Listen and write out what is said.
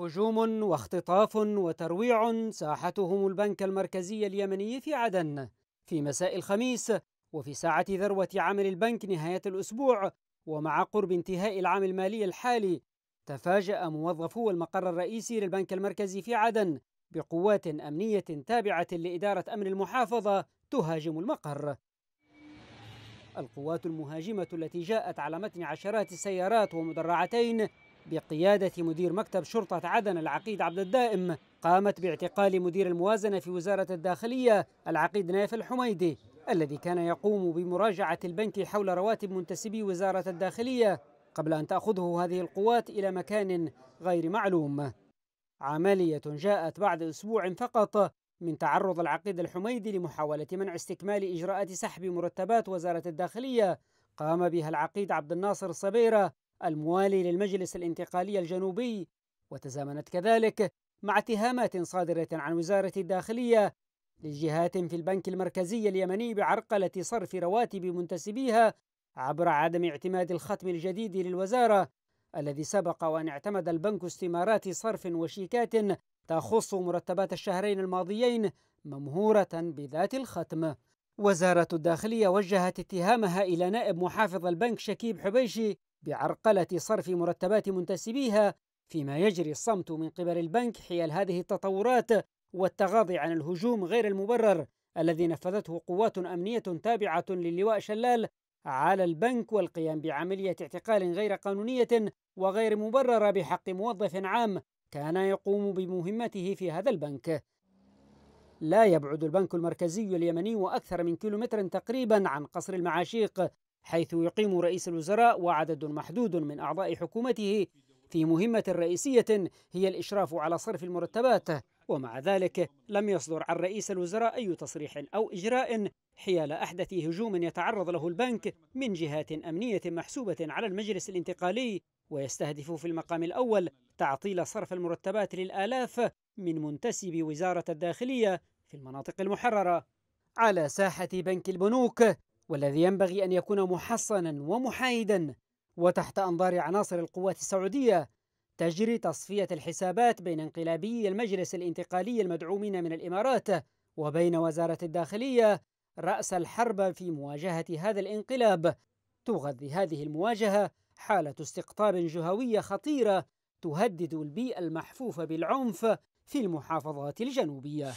هجوم واختطاف وترويع ساحتهم البنك المركزي اليمني في عدن في مساء الخميس وفي ساعة ذروة عمل البنك نهاية الأسبوع ومع قرب انتهاء العام المالي الحالي تفاجأ موظفو المقر الرئيسي للبنك المركزي في عدن بقوات أمنية تابعة لإدارة أمن المحافظة تهاجم المقر القوات المهاجمة التي جاءت على متن عشرات السيارات ومدرعتين بقيادة مدير مكتب شرطة عدن العقيد عبد الدائم قامت باعتقال مدير الموازنة في وزارة الداخلية العقيد نايف الحميدي الذي كان يقوم بمراجعة البنك حول رواتب منتسبي وزارة الداخلية قبل أن تأخذه هذه القوات إلى مكان غير معلوم عملية جاءت بعد أسبوع فقط من تعرض العقيد الحميدي لمحاولة منع استكمال إجراءات سحب مرتبات وزارة الداخلية قام بها العقيد عبد الناصر صبيرة الموالي للمجلس الانتقالي الجنوبي وتزامنت كذلك مع اتهامات صادرة عن وزارة الداخلية لجهات في البنك المركزي اليمني بعرقلة صرف رواتب منتسبيها عبر عدم اعتماد الختم الجديد للوزارة الذي سبق وأن اعتمد البنك استمارات صرف وشيكات تخص مرتبات الشهرين الماضيين ممهورة بذات الختم وزارة الداخلية وجهت اتهامها إلى نائب محافظ البنك شكيب حبيشي بعرقلة صرف مرتبات منتسبيها فيما يجري الصمت من قبل البنك حيال هذه التطورات والتغاضي عن الهجوم غير المبرر الذي نفذته قوات أمنية تابعة للواء شلال على البنك والقيام بعملية اعتقال غير قانونية وغير مبررة بحق موظف عام كان يقوم بمهمته في هذا البنك لا يبعد البنك المركزي اليمني أكثر من كيلومتر تقريبا عن قصر المعاشيق حيث يقيم رئيس الوزراء وعدد محدود من أعضاء حكومته في مهمة رئيسية هي الإشراف على صرف المرتبات ومع ذلك لم يصدر عن رئيس الوزراء أي تصريح أو إجراء حيال أحدث هجوم يتعرض له البنك من جهات أمنية محسوبة على المجلس الانتقالي ويستهدف في المقام الأول تعطيل صرف المرتبات للآلاف من منتسب وزارة الداخلية في المناطق المحررة على ساحة بنك البنوك والذي ينبغي أن يكون محصنا ومحايدا وتحت أنظار عناصر القوات السعودية تجري تصفية الحسابات بين انقلابي المجلس الانتقالي المدعومين من الإمارات وبين وزارة الداخلية رأس الحرب في مواجهة هذا الانقلاب تغذي هذه المواجهة حالة استقطاب جهوية خطيرة تهدد البيئة المحفوفة بالعنف في المحافظات الجنوبية